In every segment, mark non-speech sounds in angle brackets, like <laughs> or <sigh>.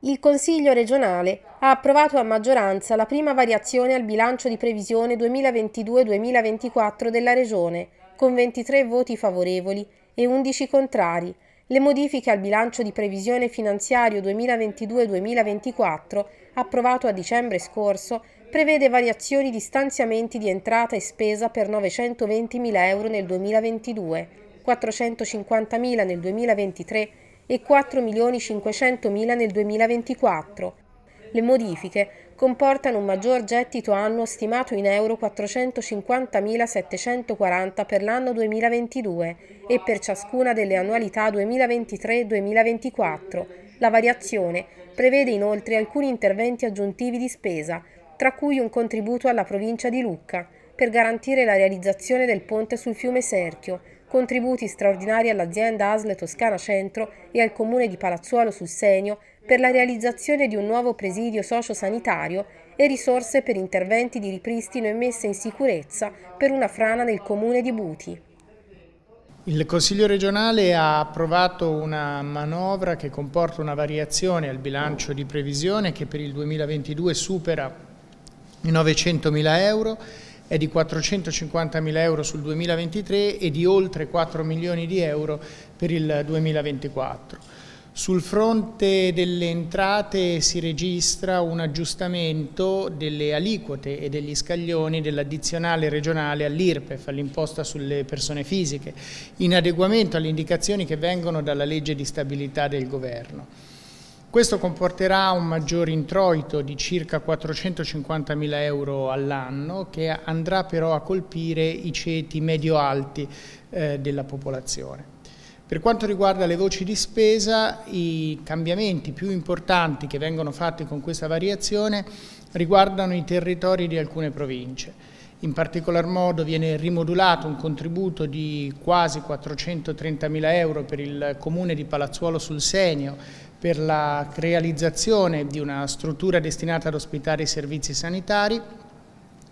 Il Consiglio regionale ha approvato a maggioranza la prima variazione al bilancio di previsione 2022-2024 della Regione, con 23 voti favorevoli e 11 contrari, le modifiche al bilancio di previsione finanziario 2022-2024, approvato a dicembre scorso, prevede variazioni di stanziamenti di entrata e spesa per 920.000 euro nel 2022, 450.000 nel 2023 e 4.500.000 nel 2024. Le modifiche comportano un maggior gettito annuo stimato in euro 450.740 per l'anno 2022 e per ciascuna delle annualità 2023 e 2024. La variazione prevede inoltre alcuni interventi aggiuntivi di spesa tra cui un contributo alla provincia di Lucca per garantire la realizzazione del ponte sul fiume Serchio, contributi straordinari all'azienda Asle Toscana Centro e al comune di Palazzuolo sul Senio per la realizzazione di un nuovo presidio sociosanitario e risorse per interventi di ripristino e messa in sicurezza per una frana nel comune di Buti. Il Consiglio regionale ha approvato una manovra che comporta una variazione al bilancio di previsione che per il 2022 supera 900.000 euro, è di 450.000 euro sul 2023 e di oltre 4 milioni di euro per il 2024. Sul fronte delle entrate si registra un aggiustamento delle aliquote e degli scaglioni dell'addizionale regionale all'IRPEF, all'imposta sulle persone fisiche, in adeguamento alle indicazioni che vengono dalla legge di stabilità del governo. Questo comporterà un maggior introito di circa 450.000 euro all'anno che andrà però a colpire i ceti medio-alti eh, della popolazione. Per quanto riguarda le voci di spesa, i cambiamenti più importanti che vengono fatti con questa variazione riguardano i territori di alcune province. In particolar modo viene rimodulato un contributo di quasi 430.000 euro per il comune di Palazzuolo sul Senio per la realizzazione di una struttura destinata ad ospitare i servizi sanitari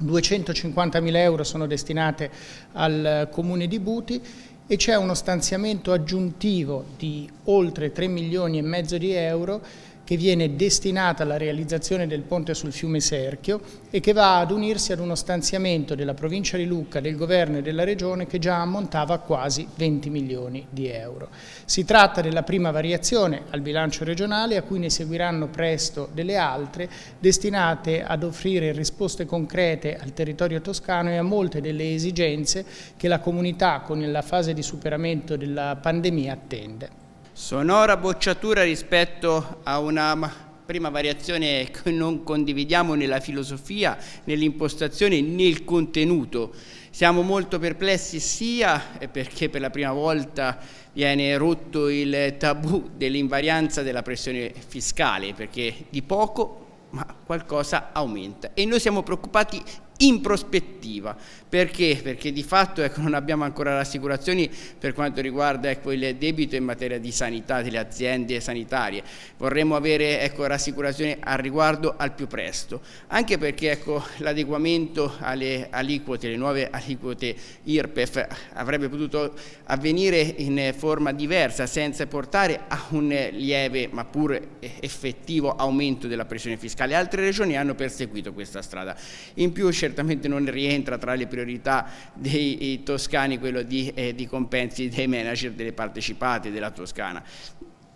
250.000 euro sono destinate al comune di Buti e c'è uno stanziamento aggiuntivo di oltre 3 milioni e mezzo di euro che viene destinata alla realizzazione del ponte sul fiume Serchio e che va ad unirsi ad uno stanziamento della provincia di Lucca, del governo e della regione che già ammontava quasi 20 milioni di euro. Si tratta della prima variazione al bilancio regionale a cui ne seguiranno presto delle altre destinate ad offrire risposte concrete al territorio toscano e a molte delle esigenze che la comunità con la fase di superamento della pandemia attende sonora bocciatura rispetto a una prima variazione che non condividiamo nella filosofia, nell'impostazione, nel contenuto. Siamo molto perplessi sia perché per la prima volta viene rotto il tabù dell'invarianza della pressione fiscale, perché di poco ma qualcosa aumenta e noi siamo preoccupati in prospettiva perché? Perché di fatto ecco, non abbiamo ancora rassicurazioni per quanto riguarda ecco, il debito in materia di sanità delle aziende sanitarie. Vorremmo avere ecco, rassicurazioni al riguardo al più presto, anche perché ecco, l'adeguamento alle aliquote, le nuove aliquote IRPEF avrebbe potuto avvenire in forma diversa senza portare a un lieve ma pur effettivo aumento della pressione fiscale. Altre regioni hanno perseguito questa strada. In più certamente non rientra tra le priorità priorità dei eh, toscani quello di, eh, di compensi dei manager delle partecipate della Toscana.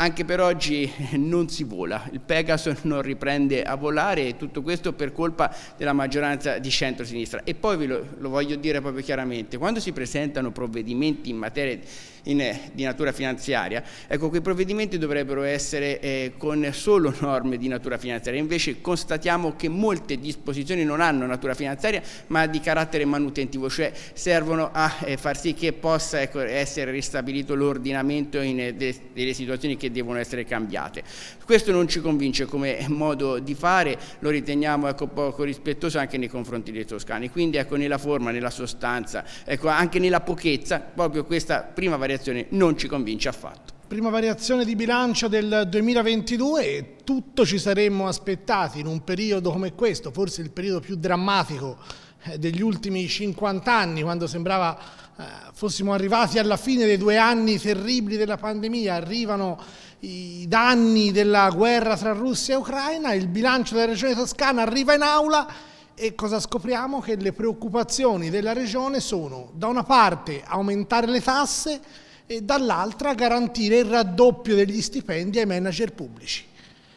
Anche per oggi <laughs> non si vola, il Pegaso <laughs> non riprende a volare e tutto questo per colpa della maggioranza di centro-sinistra. E poi ve lo, lo, voglio dire proprio chiaramente, quando si presentano provvedimenti in materia in, eh, di natura finanziaria, ecco quei provvedimenti dovrebbero essere eh, con solo <laughs> norme di natura finanziaria, invece constatiamo che molte disposizioni non hanno natura finanziaria ma di carattere manutentivo, cioè servono a eh, far sì che possa ecco, essere ristabilito l'ordinamento eh, delle, delle situazioni che devono essere cambiate. Questo non ci convince come modo di fare, lo riteniamo ecco, poco rispettoso anche nei confronti dei toscani, quindi ecco, nella forma, nella sostanza, ecco, anche nella pochezza, proprio questa prima variazione non ci convince affatto. Prima variazione di bilancio del 2022, e tutto ci saremmo aspettati in un periodo come questo, forse il periodo più drammatico eh, degli ultimi 50 anni, quando sembrava eh, fossimo arrivati alla fine dei due anni terribili della pandemia, arrivano i danni della guerra tra Russia e Ucraina, il bilancio della regione toscana arriva in aula e cosa scopriamo? Che le preoccupazioni della regione sono da una parte aumentare le tasse e dall'altra garantire il raddoppio degli stipendi ai manager pubblici.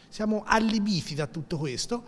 Siamo allibiti da tutto questo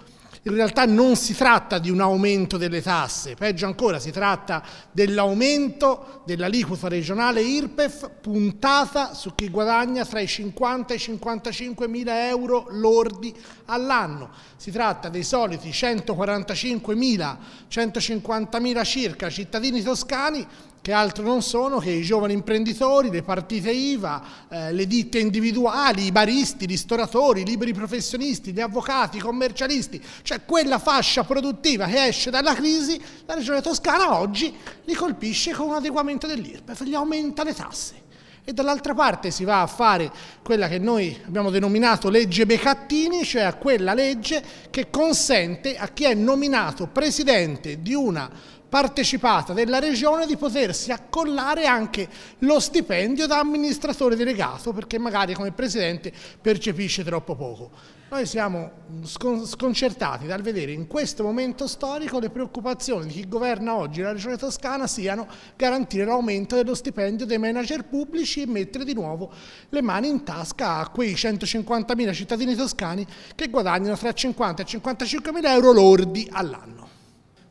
in realtà non si tratta di un aumento delle tasse, peggio ancora si tratta dell'aumento dell'aliquota regionale IRPEF puntata su chi guadagna tra i 50 e i 55 mila euro lordi all'anno. Si tratta dei soliti 145 mila, 150 mila circa cittadini toscani che altro non sono che i giovani imprenditori, le partite IVA, eh, le ditte individuali, i baristi, i ristoratori, i liberi professionisti, gli avvocati, i commercialisti, cioè quella fascia produttiva che esce dalla crisi, la regione toscana oggi li colpisce con un adeguamento dell'IRPEF, gli aumenta le tasse e dall'altra parte si va a fare quella che noi abbiamo denominato legge Becattini, cioè a quella legge che consente a chi è nominato presidente di una partecipata della regione di potersi accollare anche lo stipendio da amministratore delegato perché magari come presidente percepisce troppo poco. Noi siamo sconcertati dal vedere in questo momento storico le preoccupazioni di chi governa oggi la regione toscana siano garantire l'aumento dello stipendio dei manager pubblici e mettere di nuovo le mani in tasca a quei 150.000 cittadini toscani che guadagnano tra 50 e 55.000 euro lordi all'anno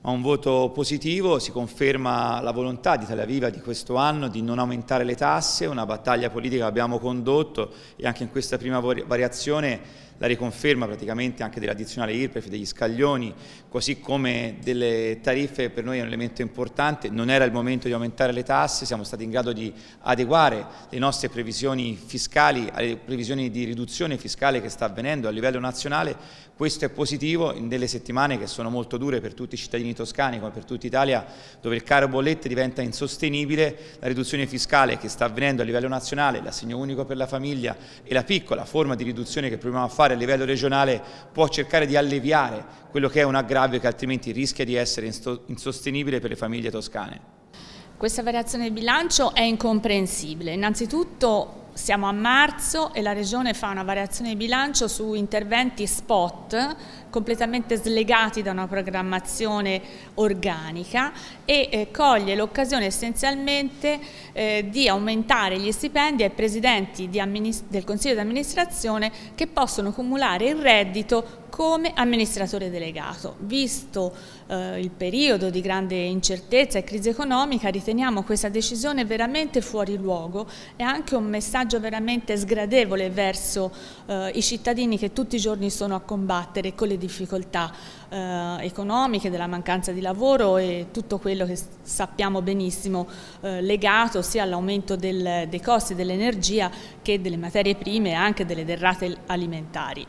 a un voto positivo, si conferma la volontà di Italia Viva di questo anno di non aumentare le tasse, una battaglia politica che abbiamo condotto e anche in questa prima variazione la riconferma praticamente anche dell'addizionale IRPEF, degli scaglioni, così come delle tariffe per noi è un elemento importante, non era il momento di aumentare le tasse, siamo stati in grado di adeguare le nostre previsioni fiscali alle previsioni di riduzione fiscale che sta avvenendo a livello nazionale, questo è positivo in delle settimane che sono molto dure per tutti i cittadini toscani come per tutta Italia dove il caro bollette diventa insostenibile, la riduzione fiscale che sta avvenendo a livello nazionale, l'assegno unico per la famiglia e la piccola forma di riduzione che proviamo a fare fare a livello regionale può cercare di alleviare quello che è un aggravio che altrimenti rischia di essere insostenibile per le famiglie toscane. Questa variazione di bilancio è incomprensibile. Innanzitutto siamo a marzo e la Regione fa una variazione di bilancio su interventi spot completamente slegati da una programmazione organica e eh, coglie l'occasione essenzialmente eh, di aumentare gli stipendi ai presidenti del Consiglio di amministrazione che possono cumulare il reddito come amministratore delegato. Visto eh, il periodo di grande incertezza e crisi economica riteniamo questa decisione veramente fuori luogo e anche un messaggio messaggio veramente sgradevole verso eh, i cittadini che tutti i giorni sono a combattere con le difficoltà eh, economiche, della mancanza di lavoro e tutto quello che sappiamo benissimo eh, legato sia all'aumento dei costi dell'energia che delle materie prime e anche delle derrate alimentari.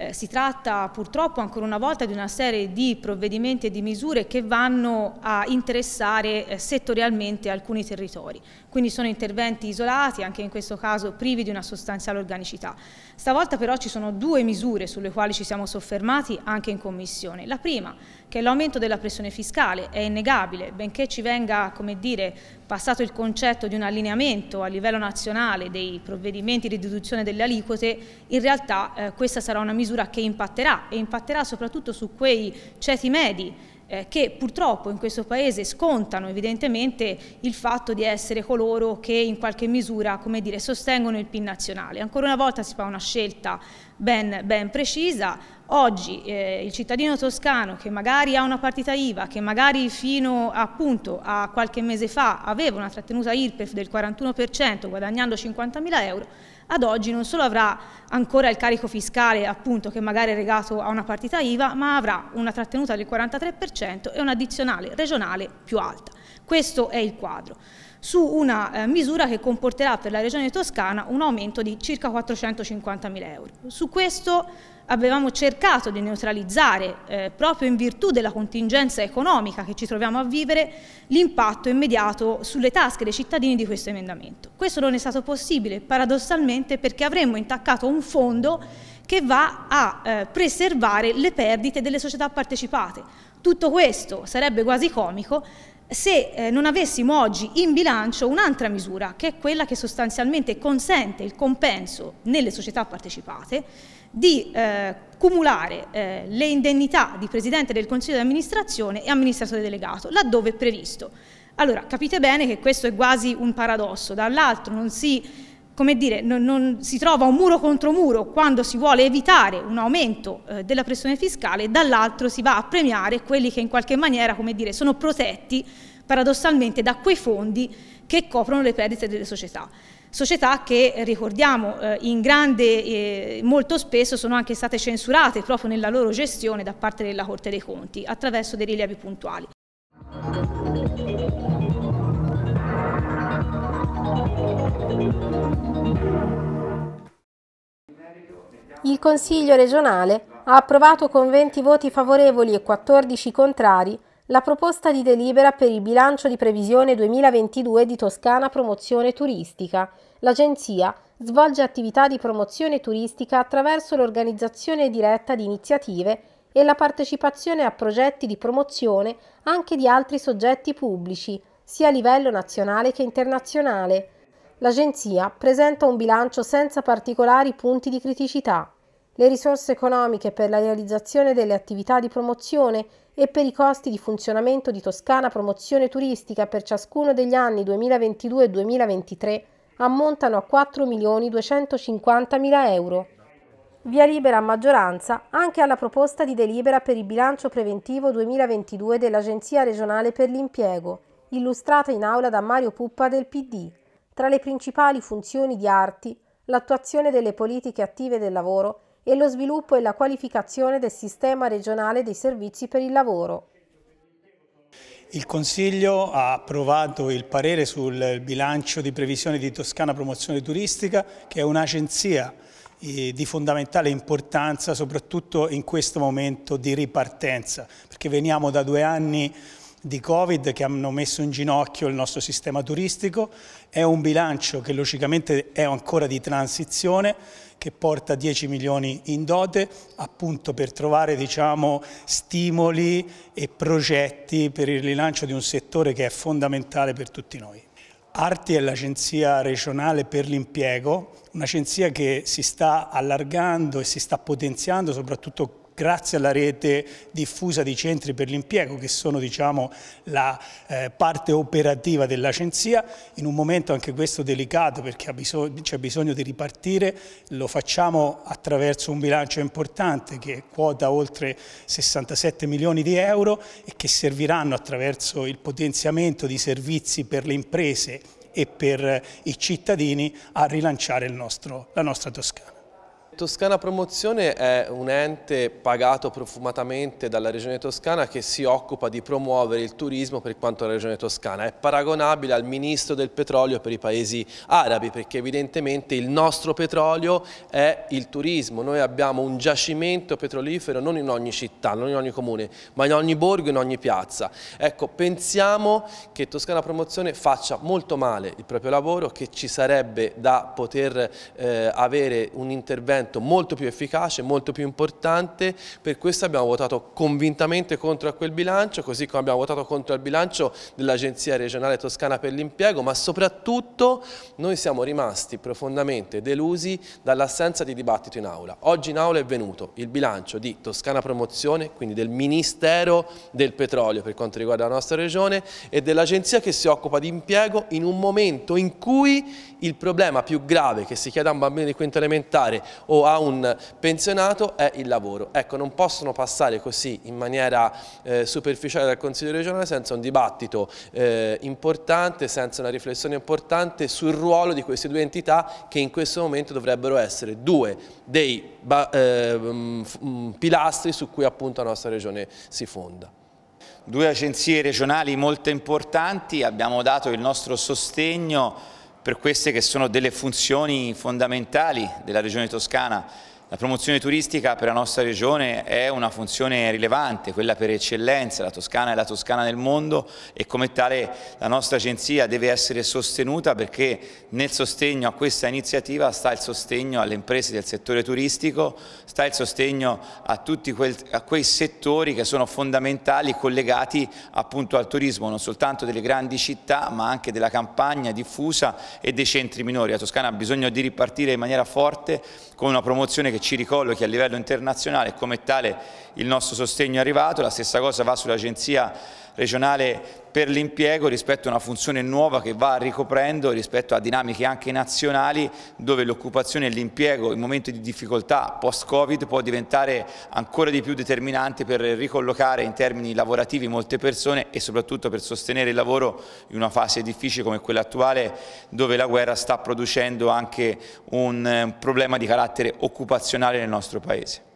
Eh, si tratta purtroppo ancora una volta di una serie di provvedimenti e di misure che vanno a interessare eh, settorialmente alcuni territori quindi sono interventi isolati, anche in questo caso privi di una sostanziale organicità. Stavolta però ci sono due misure sulle quali ci siamo soffermati anche in Commissione. La prima, che è l'aumento della pressione fiscale, è innegabile, benché ci venga, come dire, passato il concetto di un allineamento a livello nazionale dei provvedimenti di deduzione delle aliquote, in realtà eh, questa sarà una misura che impatterà e impatterà soprattutto su quei ceti medi eh, che purtroppo in questo Paese scontano evidentemente il fatto di essere coloro che in qualche misura dire, sostengono il PIN nazionale. Ancora una volta si fa una scelta ben, ben precisa, oggi eh, il cittadino toscano che magari ha una partita IVA, che magari fino appunto, a qualche mese fa aveva una trattenuta IRPEF del 41% guadagnando 50.000 euro, ad oggi non solo avrà ancora il carico fiscale appunto che magari è legato a una partita IVA, ma avrà una trattenuta del 43% e un addizionale regionale più alta. Questo è il quadro su una eh, misura che comporterà per la regione toscana un aumento di circa 450 mila euro. Su questo avevamo cercato di neutralizzare, eh, proprio in virtù della contingenza economica che ci troviamo a vivere, l'impatto immediato sulle tasche dei cittadini di questo emendamento. Questo non è stato possibile, paradossalmente, perché avremmo intaccato un fondo che va a eh, preservare le perdite delle società partecipate. Tutto questo sarebbe quasi comico se eh, non avessimo oggi in bilancio un'altra misura, che è quella che sostanzialmente consente il compenso nelle società partecipate di eh, cumulare eh, le indennità di Presidente del Consiglio di amministrazione e amministratore delegato, laddove è previsto. Allora, capite bene che questo è quasi un paradosso, dall'altro non si come dire, non, non si trova un muro contro muro quando si vuole evitare un aumento eh, della pressione fiscale, dall'altro si va a premiare quelli che in qualche maniera dire, sono protetti paradossalmente da quei fondi che coprono le perdite delle società. Società che, eh, ricordiamo, eh, in grande, eh, molto spesso sono anche state censurate proprio nella loro gestione da parte della Corte dei Conti attraverso dei rilievi puntuali. il Consiglio regionale ha approvato con 20 voti favorevoli e 14 contrari la proposta di delibera per il bilancio di previsione 2022 di Toscana Promozione Turistica. L'agenzia svolge attività di promozione turistica attraverso l'organizzazione diretta di iniziative e la partecipazione a progetti di promozione anche di altri soggetti pubblici, sia a livello nazionale che internazionale. L'Agenzia presenta un bilancio senza particolari punti di criticità. Le risorse economiche per la realizzazione delle attività di promozione e per i costi di funzionamento di Toscana Promozione Turistica per ciascuno degli anni 2022 e 2023 ammontano a 4.250.000 euro. Via libera a maggioranza anche alla proposta di delibera per il bilancio preventivo 2022 dell'Agenzia regionale per l'impiego, illustrata in aula da Mario Puppa del PD, tra le principali funzioni di arti l'attuazione delle politiche attive del lavoro e lo sviluppo e la qualificazione del sistema regionale dei servizi per il lavoro. Il Consiglio ha approvato il parere sul bilancio di previsione di Toscana Promozione Turistica, che è un'agenzia eh, di fondamentale importanza soprattutto in questo momento di ripartenza perché veniamo da due anni di Covid che hanno messo in ginocchio il nostro sistema turistico, è un bilancio che logicamente è ancora di transizione, che porta 10 milioni in dote appunto per trovare diciamo, stimoli e progetti per il rilancio di un settore che è fondamentale per tutti noi. Arti è l'agenzia regionale per l'impiego, un'agenzia che si sta allargando e si sta potenziando soprattutto grazie alla rete diffusa di centri per l'impiego che sono diciamo, la eh, parte operativa dell'Agenzia, in un momento anche questo delicato perché bisog c'è bisogno di ripartire, lo facciamo attraverso un bilancio importante che quota oltre 67 milioni di euro e che serviranno attraverso il potenziamento di servizi per le imprese e per i cittadini a rilanciare nostro, la nostra Toscana. Toscana Promozione è un ente pagato profumatamente dalla Regione Toscana che si occupa di promuovere il turismo per quanto la Regione Toscana. È paragonabile al Ministro del Petrolio per i Paesi Arabi perché evidentemente il nostro petrolio è il turismo. Noi abbiamo un giacimento petrolifero non in ogni città, non in ogni comune, ma in ogni borgo, in ogni piazza. Ecco, pensiamo che Toscana Promozione faccia molto male il proprio lavoro, che ci sarebbe da poter eh, avere un intervento intervento molto più efficace, molto più importante, per questo abbiamo votato convintamente contro quel bilancio, così come abbiamo votato contro il bilancio dell'Agenzia regionale toscana per l'impiego, ma soprattutto noi siamo rimasti profondamente delusi dall'assenza di dibattito in aula. Oggi in aula è venuto il bilancio di Toscana Promozione, quindi del Ministero del Petrolio per quanto riguarda la nostra regione e dell'Agenzia che si occupa di impiego in un momento in cui il problema più grave che si chiede a un bambino di quinto elementare o a un pensionato è il lavoro. Ecco, non possono passare così in maniera eh, superficiale dal Consiglio regionale senza un dibattito eh, importante, senza una riflessione importante sul ruolo di queste due entità che in questo momento dovrebbero essere due dei eh, mm, mm, pilastri su cui appunto la nostra regione si fonda. Due agenzie regionali molto importanti, abbiamo dato il nostro sostegno per queste che sono delle funzioni fondamentali della Regione Toscana la promozione turistica per la nostra regione è una funzione rilevante, quella per eccellenza, la Toscana è la Toscana nel mondo e come tale la nostra agenzia deve essere sostenuta perché nel sostegno a questa iniziativa sta il sostegno alle imprese del settore turistico, sta il sostegno a tutti quel, a quei settori che sono fondamentali collegati appunto al turismo, non soltanto delle grandi città ma anche della campagna diffusa e dei centri minori. La Toscana ha bisogno di ripartire in maniera forte con una promozione che che ci ricollochi a livello internazionale e come tale il nostro sostegno è arrivato, la stessa cosa va sull'agenzia regionale per l'impiego rispetto a una funzione nuova che va ricoprendo rispetto a dinamiche anche nazionali dove l'occupazione e l'impiego in momenti di difficoltà post-Covid può diventare ancora di più determinante per ricollocare in termini lavorativi molte persone e soprattutto per sostenere il lavoro in una fase difficile come quella attuale dove la guerra sta producendo anche un eh, problema di carattere occupazionale nel nostro Paese.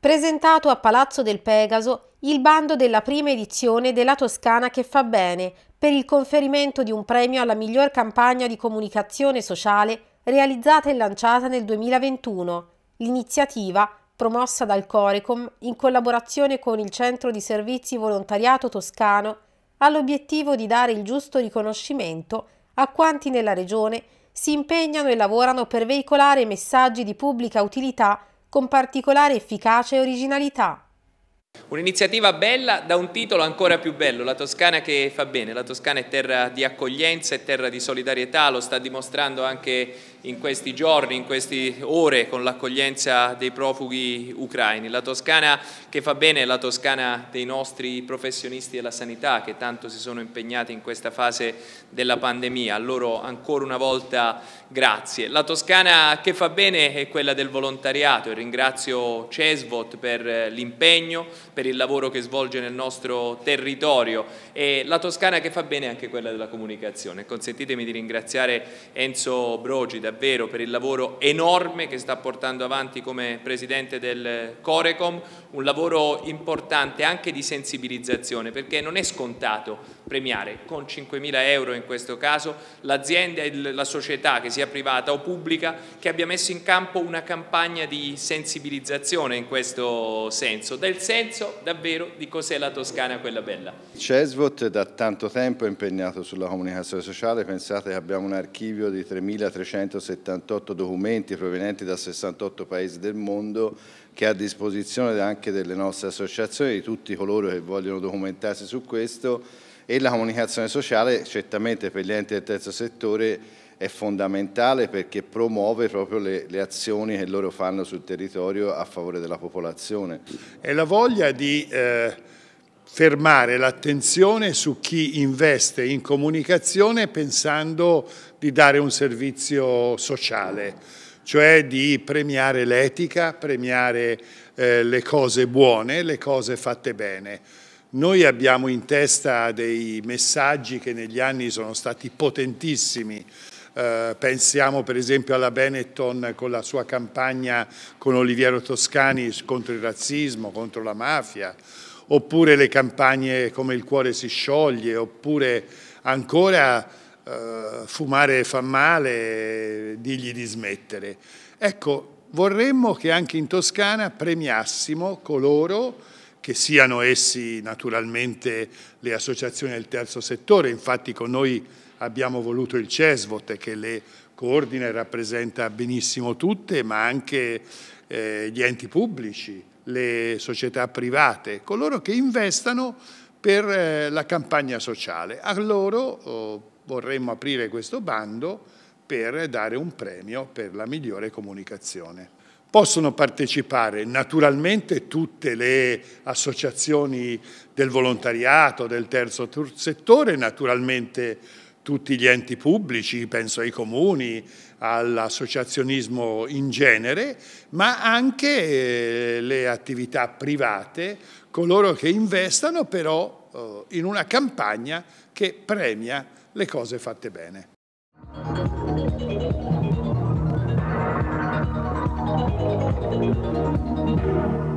presentato a Palazzo del Pegaso il bando della prima edizione della Toscana che fa bene per il conferimento di un premio alla miglior campagna di comunicazione sociale realizzata e lanciata nel 2021. L'iniziativa, promossa dal Corecom in collaborazione con il Centro di Servizi Volontariato Toscano, ha l'obiettivo di dare il giusto riconoscimento a quanti nella Regione si impegnano e lavorano per veicolare messaggi di pubblica utilità con particolare efficacia e originalità. Un'iniziativa bella da un titolo ancora più bello, la Toscana che fa bene, la Toscana è terra di accoglienza, è terra di solidarietà, lo sta dimostrando anche in questi giorni, in queste ore con l'accoglienza dei profughi ucraini. La Toscana che fa bene è la Toscana dei nostri professionisti della sanità che tanto si sono impegnati in questa fase della pandemia. A loro ancora una volta grazie. La Toscana che fa bene è quella del volontariato e ringrazio Cesvot per l'impegno, per il lavoro che svolge nel nostro territorio e la Toscana che fa bene è anche quella della comunicazione. Consentitemi di ringraziare Enzo Brogi davvero per il lavoro enorme che sta portando avanti come presidente del Corecom, un lavoro importante anche di sensibilizzazione perché non è scontato premiare con 5.000 euro in questo caso l'azienda e la società che sia privata o pubblica che abbia messo in campo una campagna di sensibilizzazione in questo senso, del senso davvero di cos'è la Toscana quella bella. Cesvot da tanto tempo è impegnato sulla comunicazione sociale, pensate che abbiamo un archivio di 3.300 178 documenti provenienti da 68 paesi del mondo che è a disposizione anche delle nostre associazioni, di tutti coloro che vogliono documentarsi su questo e la comunicazione sociale certamente per gli enti del terzo settore è fondamentale perché promuove proprio le, le, azioni che loro fanno sul territorio a favore della popolazione. E la voglia di eh fermare l'attenzione su chi investe in comunicazione pensando di dare un servizio sociale, cioè di premiare l'etica, premiare eh, le cose buone, le cose fatte bene. Noi abbiamo in testa dei messaggi che negli anni sono stati potentissimi, Uh, pensiamo per esempio alla Benetton con la sua campagna con Oliviero Toscani contro il razzismo, contro la mafia, oppure le campagne come Il cuore si scioglie, oppure ancora eh, Fumare fa male, digli di smettere. Ecco, vorremmo che anche in Toscana premiassimo coloro che siano essi naturalmente le associazioni del terzo settore, infatti con noi abbiamo voluto il CESVOT che le coordina e rappresenta benissimo tutte, ma anche eh, gli enti pubblici, le società private, coloro che investano per eh, la campagna sociale. A loro oh, vorremmo aprire questo bando per dare un premio per la migliore comunicazione. Possono partecipare naturalmente tutte le associazioni del volontariato, del terzo settore, naturalmente tutti gli enti pubblici, penso ai comuni, all'associazionismo in genere, ma anche eh, le attività private, coloro che investano però eh, in una campagna che premia le cose fatte bene. Thank you.